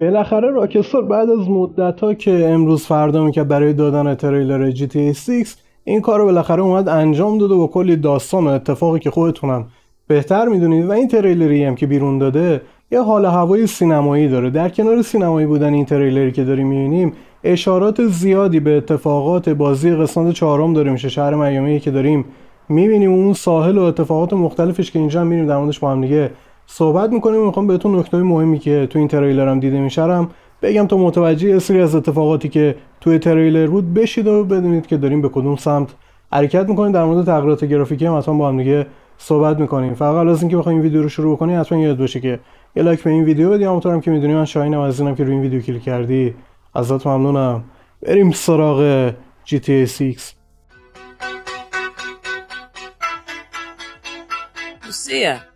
بالاخره راکستر بعد از مدت ها که امروز فردا که برای دادن تریلر جی تی 6 این کار رو بالاخره اومد انجام داد و با کلی داستان و اتفاقی که خودتونم بهتر میدونید و این تریلری هم که بیرون داده یه حال هوای سینمایی داره در کنار سینمایی بودن این تریلری که داریم میبینیم اشارات زیادی به اتفاقات بازی قسمت چهارم داره میشه شهر میامی که داریم میبینیم اون ساحل و اتفاقات مختلفش که اینجا هم میبینیم در با هم دیگه صحبت میکنیم میخوام بهتون نکته مهمی که تو این تریلر هم دیده میشرم بگم تا متوجه سری از اتفاقاتی که توی تریلر بود بشید و بدونید که داریم به کدوم سمت حرکت میکنیم در مورد تغییرات گرافیکی هم حتما با هم دیگه صحبت میکنیم فقط از که بخوایم این ویدیو رو شروع کنیم حتما یاد باشه که یه لایک به این ویدیو بدید همونطورم که میدونی من شاهینم از اینم که روی این ویدیو کلیک کردی ازت ممنونم بریم سراغ GTA 6 Lucia.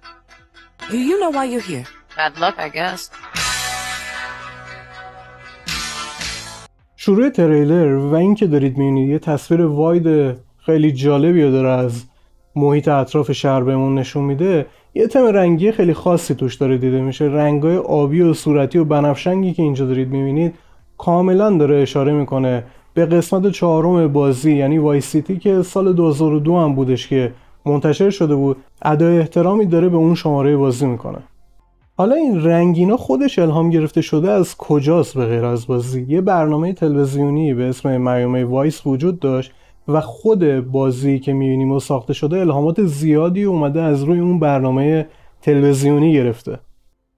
Do you know why you're here? Bad luck, I guess. شروع تریلر و اینکه دارید میبینید یه تصویر واید خیلی جالبی داره از محیط اطراف شهر بهمون نشون میده یه تم رنگی خیلی خاصی توش داره دیده میشه رنگای آبی و صورتی و بنفشنگی که اینجا دارید میبینید کاملا داره اشاره میکنه به قسمت چهارم بازی یعنی وای سیتی که سال 2002 هم بودش که منتشر شده بود ادای احترامی داره به اون شماره بازی میکنه حالا این رنگینا خودش الهام گرفته شده از کجاست به غیر از بازی یه برنامه تلویزیونی به اسم میومه وایس وجود داشت و خود بازی که میبینیم و ساخته شده الهامات زیادی اومده از روی اون برنامه تلویزیونی گرفته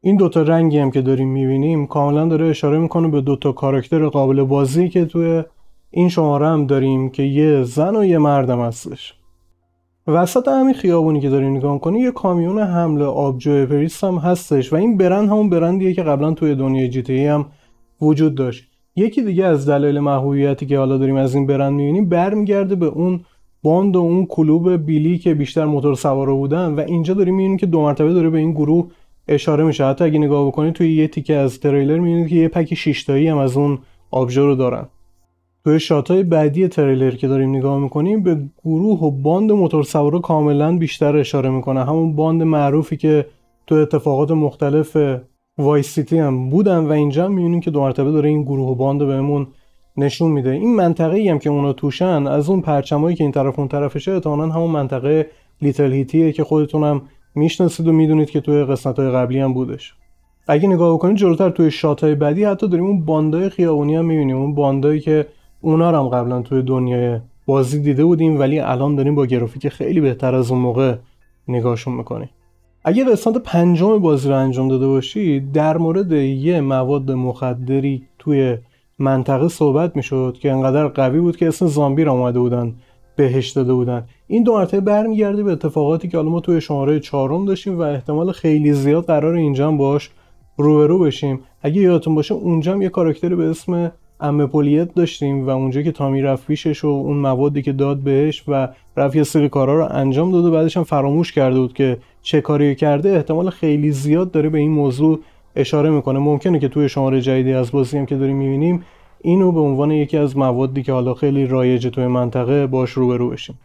این دوتا رنگی هم که داریم میبینیم کاملا داره اشاره میکنه به دوتا کاراکتر قابل بازی که توی این شماره هم داریم که یه زن و یه مردم هستش وسط همین خیابونی که داری نگاه کنی یه کامیون حمل آبجو پریس هم هستش و این برند همون برندیه که قبلا توی دنیای جی هم وجود داشت یکی دیگه از دلایل محبوبیتی که حالا داریم از این برند میبینیم برمیگرده به اون باند و اون کلوب بیلی که بیشتر موتور سواره بودن و اینجا داریم میبینیم که دو مرتبه داره به این گروه اشاره میشه حتی اگه نگاه بکنید توی یه تیکه از تریلر میبینید که یه پک شیشتایی هم از اون آبجو رو دارن توی های بعدی تریلر که داریم نگاه میکنیم به گروه و باند موتور سوارا کاملا بیشتر اشاره میکنه همون باند معروفی که تو اتفاقات مختلف وای سیتی هم بودن و اینجا میبینیم که دو مرتبه داره این گروه و باند بهمون نشون میده این منطقه ای هم که اونا توشن از اون پرچمایی که این طرف اون طرفشه اونان همون منطقه لیتل هیتیه که خودتونم هم میشناسید و میدونید که توی قسمت های قبلی هم بودش اگه نگاه بکنید جلوتر توی شات های بعدی حتی داریم اون باندای خیابونی هم میبینیم اون باندایی که اونا رو هم قبلا توی دنیای بازی دیده بودیم ولی الان داریم با گرافیک خیلی بهتر از اون موقع نگاهشون میکنیم اگه قسمت پنجم بازی رو انجام داده باشی در مورد یه مواد مخدری توی منطقه صحبت میشد که انقدر قوی بود که اسم زامبی را اومده بودن بهش داده بودن این دو مرتبه برمیگرده به اتفاقاتی که حالا ما توی شماره چهارم داشتیم و احتمال خیلی زیاد قرار اینجا هم باش روبرو بشیم اگه یادتون باشه اونجا هم یه کاراکتری به اسم امپولیت داشتیم و اونجا که تامی رفت پیشش و اون موادی که داد بهش و رفت یه سری کارا رو انجام داد و بعدش هم فراموش کرده بود که چه کاری کرده احتمال خیلی زیاد داره به این موضوع اشاره میکنه ممکنه که توی شماره جدیدی از بازی هم که داریم میبینیم اینو به عنوان یکی از موادی که حالا خیلی رایجه توی منطقه باش روبرو بشیم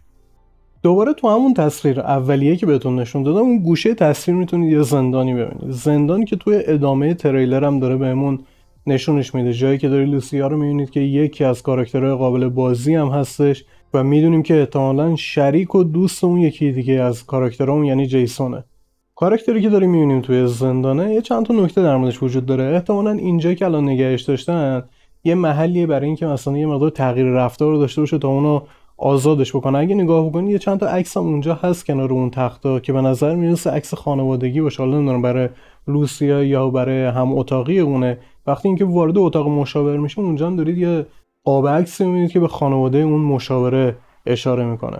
دوباره تو همون تصویر اولیه که بهتون نشون دادم اون گوشه تصویر میتونید یه زندانی ببینید زندانی که توی ادامه تریلر هم داره بهمون نشونش میده جایی که داری لوسیا رو میبینید که یکی از کاراکترهای قابل بازی هم هستش و میدونیم که احتمالا شریک و دوست اون یکی دیگه از کاراکترها یعنی جیسونه کاراکتری که داریم میبینیم توی زندانه یه چند تا نکته در موردش وجود داره احتمالا اینجا که الان نگهش داشتن یه محلیه برای اینکه مثلا یه مقدار تغییر رفتار رو داشته باشه تا اونو آزادش بکنه اگه نگاه بکنید یه چند تا عکس هم اونجا هست کنار اون تختا که به نظر میرسه عکس خانوادگی باشه حالا نمیدونم برای لوسیا یا برای هم اتاقی اونه وقتی اینکه وارد اتاق مشاور میشه اونجا دارید یه قاب عکسی میبینید که به خانواده اون مشاوره اشاره میکنه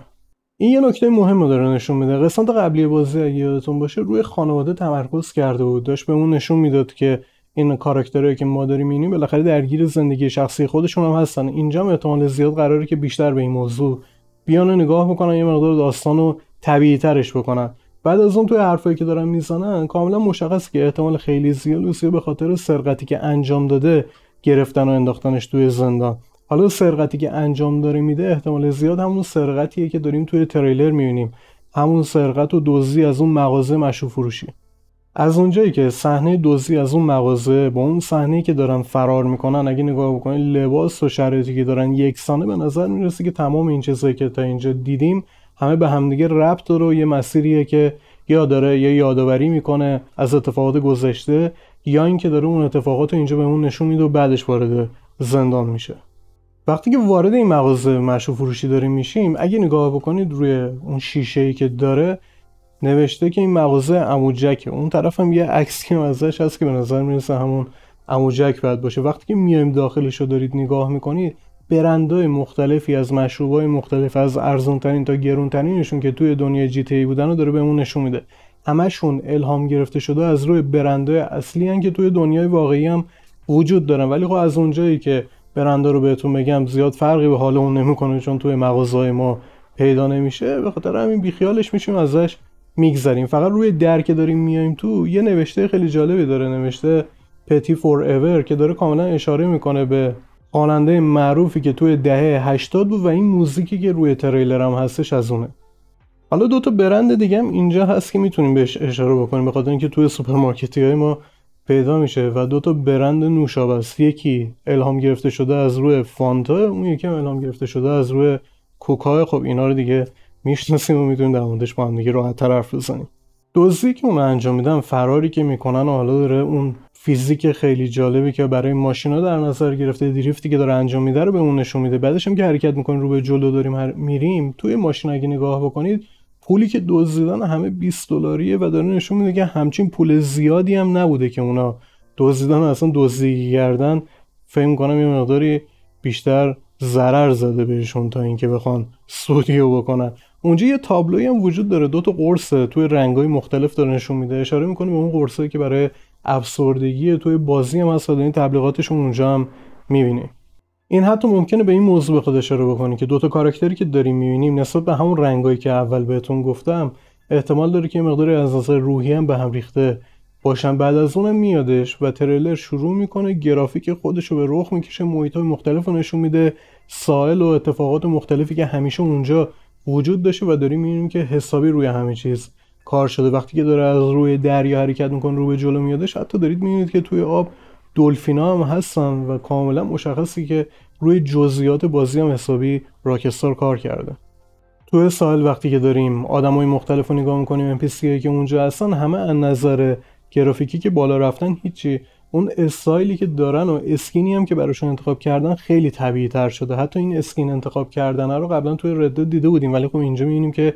این یه نکته مهم رو داره نشون میده قسمت قبلی بازی اگه یادتون باشه روی خانواده تمرکز کرده بود داشت به اون نشون میداد که این کاراکترهایی که ما داریم اینیم بالاخره درگیر زندگی شخصی خودشون هم هستن اینجا هم احتمال زیاد قراره که بیشتر به این موضوع بیان نگاه بکنن یه مقدار داستان رو طبیعی ترش بکنن بعد از اون توی حرفایی که دارن میزنن کاملا مشخص که احتمال خیلی زیاد روسیه به خاطر سرقتی که انجام داده گرفتن و انداختنش توی زندان حالا سرقتی که انجام داره میده احتمال زیاد همون سرقتیه که داریم توی تریلر میبینیم همون سرقت و دزدی از اون مغازه مشو فروشی از اونجایی که صحنه دزدی از اون مغازه با اون صحنه که دارن فرار میکنن اگه نگاه بکنید لباس و شرایطی که دارن یکسانه به نظر میرسه که تمام این چیزایی که تا اینجا دیدیم همه به همدیگه ربط داره و یه مسیریه که یا داره یا یادآوری میکنه از اتفاقات گذشته یا اینکه داره اون اتفاقات رو اینجا بهمون نشون میده و بعدش وارد زندان میشه وقتی که وارد این مغازه مشروب فروشی داریم میشیم اگه نگاه بکنید روی اون شیشه ای که داره نوشته که این مغازه اموجکه اون طرف هم یه عکس که ازش هست که به نظر میرسه همون اموجک باید باشه وقتی که میایم داخلش رو دارید نگاه میکنید برندهای مختلفی از مشروبهای مختلف از ارزونترین تا گرونترینشون که توی دنیای جی تی بودن رو داره بهمون نشون میده همشون الهام گرفته شده از روی برندهای اصلی هن که توی دنیای واقعی هم وجود دارن ولی خب از اونجایی که برندا رو بهتون بگم زیاد فرقی به حال اون نمیکنه چون توی مغازهای ما پیدا نمیشه به خاطر همین بیخیالش میشیم ازش میگذریم فقط روی در داریم میایم تو یه نوشته خیلی جالبی داره نوشته پتی فور ایور که داره کاملا اشاره میکنه به خواننده معروفی که توی دهه 80 بود و این موزیکی که روی تریلر هم هستش از اونه حالا دو تا برند دیگه هم اینجا هست که میتونیم بهش اشاره بکنیم به خاطر اینکه توی سوپرمارکتی های ما پیدا میشه و دو تا برند نوشابه است یکی الهام گرفته شده از روی فانتا اون یکی هم الهام گرفته شده از روی کوکا خب اینا رو دیگه میشناسیم و میتونیم در موردش با هم دیگه راحت طرف بزنیم دزدی که اونو انجام میدن فراری که میکنن و حالا داره اون فیزیک خیلی جالبی که برای ماشینا در نظر گرفته دریفتی که داره انجام میده رو به اون نشون میده بعدش هم که حرکت میکنیم رو به جلو داریم هر... میریم توی ماشین اگه نگاه بکنید پولی که دزدیدن همه 20 دلاریه و داره نشون میده که همچین پول زیادی هم نبوده که اونا دزدیدن اصلا دزدی کردن فکر کنم یه مقداری بیشتر ضرر زده بهشون تا اینکه بخوان سودیو بکنن اونجا یه تابلوی هم وجود داره دو تا قرصه توی رنگای مختلف داره نشون میده اشاره میکنه به اون قرصه که برای افسردگی توی بازی هم هست این تبلیغاتشون اونجا هم میبینی این حتی ممکنه به این موضوع به رو اشاره بکنه که دوتا کاراکتری که داریم میبینیم نسبت به همون رنگایی که اول بهتون گفتم احتمال داره که مقداری از نظر روحی هم به هم ریخته باشن بعد از اونم میادش و تریلر شروع میکنه گرافیک خودش رو به رخ میکشه محیط های مختلف رو نشون میده سائل و اتفاقات مختلفی که همیشه اونجا وجود داشته و داریم میبینیم که حسابی روی همه چیز کار شده وقتی که داره از روی دریا حرکت میکنه رو به جلو میادش حتی دارید میبینید که توی آب دلفینا هم هستن و کاملا مشخصی که روی جزئیات بازی هم حسابی راکستار کار کرده توی سال وقتی که داریم آدمای مختلف رو نگاه میکنیم هایی که اونجا هستن همه از نظر گرافیکی که بالا رفتن هیچی اون استایلی که دارن و اسکینی هم که براشون انتخاب کردن خیلی طبیعی تر شده حتی این اسکین انتخاب کردن رو قبلا توی رده دیده بودیم ولی خب اینجا میبینیم که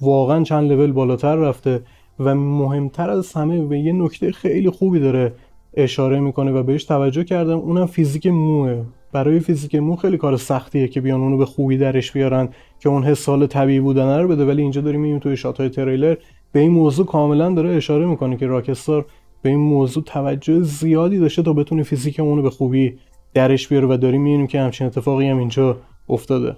واقعا چند لول بالاتر رفته و مهمتر از همه به یه نکته خیلی خوبی داره اشاره میکنه و بهش توجه کردم اونم فیزیک موه برای فیزیک مو خیلی کار سختیه که بیان اونو به خوبی درش بیارن که اون سال طبیعی بودن رو بده ولی اینجا داریم میبینیم توی های تریلر به این موضوع کاملا داره اشاره میکنه که راکستار به این موضوع توجه زیادی داشته تا بتونه فیزیکمونو رو به خوبی درش بیاره و داریم میبینیم که همچین اتفاقی هم اینجا افتاده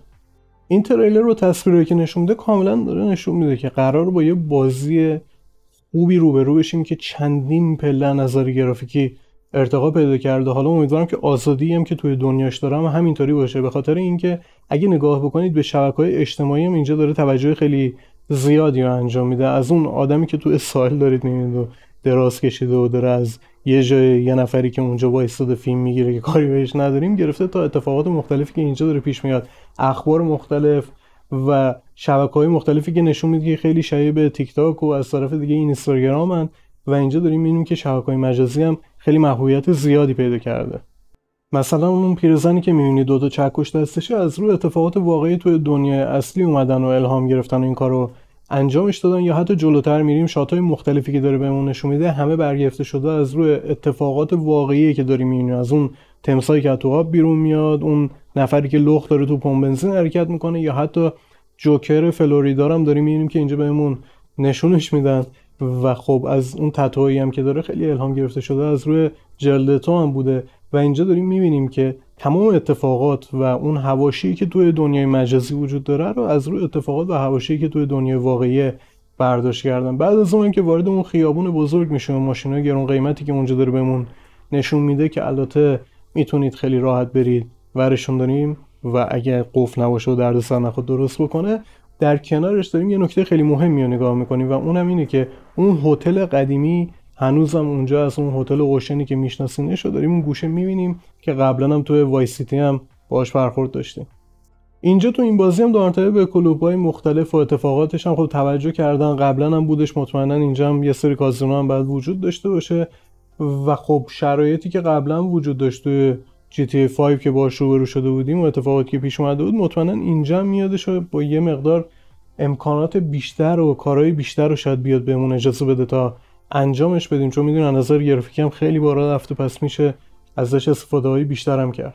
این تریلر رو تصویری که نشون میده کاملا داره نشون میده که قرار با یه بازی خوبی رو بشیم که چندین پله نظر گرافیکی ارتقا پیدا کرده حالا امیدوارم که آزادی هم که توی دنیاش دارم همینطوری باشه به خاطر اینکه اگه نگاه بکنید به شبکه‌های اجتماعی هم اینجا داره توجه خیلی زیادی رو انجام میده از اون آدمی که تو ساحل دارید میبینید و دراز کشیده و داره از یه جای یه نفری که اونجا با استاد فیلم میگیره که کاری بهش نداریم گرفته تا اتفاقات مختلفی که اینجا داره پیش میاد اخبار مختلف و شبکه های مختلفی که نشون میده که خیلی شایع به تیک تاک و از طرف دیگه این اینستاگرامن و اینجا داریم میبینیم که شبکه های مجازی هم خیلی محبوبیت زیادی پیدا کرده مثلا اون پیرزنی که میبینی دو تا چکش دستشه از روی اتفاقات واقعی توی دنیای اصلی اومدن و الهام گرفتن و این کارو انجامش دادن یا حتی جلوتر میریم های مختلفی که داره بهمون نشون میده همه برگرفته شده از روی اتفاقات واقعی که داریم میبینیم از اون تمسایی که تو آب بیرون میاد اون نفری که لخت داره تو پمپ بنزین حرکت میکنه یا حتی جوکر فلوریدا هم داریم میبینیم که اینجا بهمون نشونش میدن و خب از اون تتوایی هم که داره خیلی الهام گرفته شده از روی جلدتو هم بوده و اینجا داریم میبینیم که تمام اتفاقات و اون هواشی که توی دنیای مجازی وجود داره رو از روی اتفاقات و هواشی که توی دنیای واقعی برداشت کردن بعد از اون که وارد اون خیابون بزرگ میشیم ماشینا گرون قیمتی که اونجا داره بهمون نشون میده که البته میتونید خیلی راحت برید ورشون داریم و اگه قفل نباشه و سر نخود درست بکنه در کنارش داریم یه نکته خیلی مهم رو نگاه میکنیم و اونم اینه که اون هتل قدیمی هنوزم اونجا از اون هتل اوشنی که میشناسینش رو داریم اون گوشه میبینیم که قبلا هم توی وای سیتی هم باهاش برخورد داشتیم اینجا تو این بازی هم دارتبه به کلوب های مختلف و اتفاقاتش هم خب توجه کردن قبلا هم بودش مطمئنا اینجا هم یه سری کازینو هم باید وجود داشته باشه و خب شرایطی که قبلا وجود داشت توی GTA 5 که باش روبرو شده بودیم و اتفاقاتی که پیش اومده بود مطمئنا اینجا میادش با یه مقدار امکانات بیشتر و کارهای بیشتر رو شاید بیاد بهمون اجازه بده تا انجامش بدیم چون میدونن نظر گرافیکی هم خیلی بالا رفته پس میشه ازش استفاده های بیشترم کرد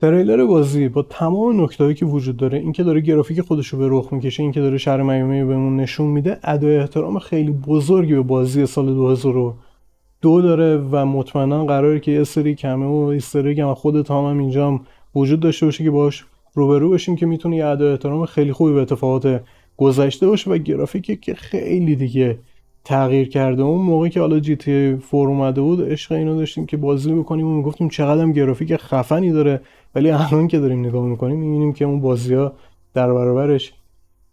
تریلر بازی با تمام نکتهایی که وجود داره اینکه داره گرافیک خودش رو به رخ میکشه اینکه داره شهر میامی بهمون نشون میده ادای احترام خیلی بزرگی به بازی سال 2002 داره و مطمئنا قراره که یه سری کمه و استری هم خود تام هم اینجا هم وجود داشته باشه که باش روبرو بشیم که میتونه یه ادای احترام خیلی خوبی به اتفاقات گذشته باشه و گرافیکی که خیلی دیگه تغییر کرده اون موقعی که حالا جی تی فور اومده بود عشق اینو داشتیم که بازی بکنیم و میگفتیم چقدرم گرافیک خفنی داره ولی الان که داریم نگاه میکنیم میبینیم که اون بازی ها در برابرش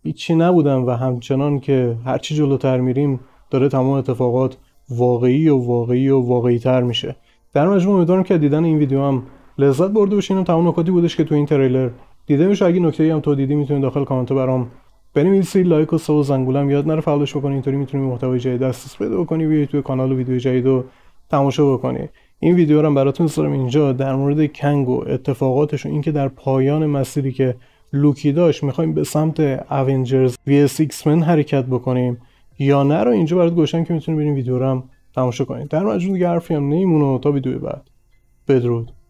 هیچی نبودن و همچنان که هرچی جلوتر میریم داره تمام اتفاقات واقعی و واقعی و واقعی تر میشه در مجموع امیدوارم که دیدن این ویدیو هم لذت برده باشین و تمام نکاتی بودش که تو این تریلر دیده میشه اگه نکته ای هم تو دیدی میتونید داخل کامنت برام بنویسید لایک و سو و زنگولم یاد نره فعالش بکنید اینطوری میتونید محتوای جدید دسترس پیدا بکنید بیاید توی کانال و ویدیو جدید رو تماشا بکنید این ویدیو رو هم براتون سرم اینجا در مورد کنگ و اتفاقاتش و اینکه در پایان مسیری که لوکی داشت میخوایم به سمت اونجرز vs x من حرکت بکنیم یا نه رو اینجا برات گوشم که میتونید بریم ویدیو رو هم تماشا کنید در مجموع دیگه حرفی هم تا ویدیو بعد بدرود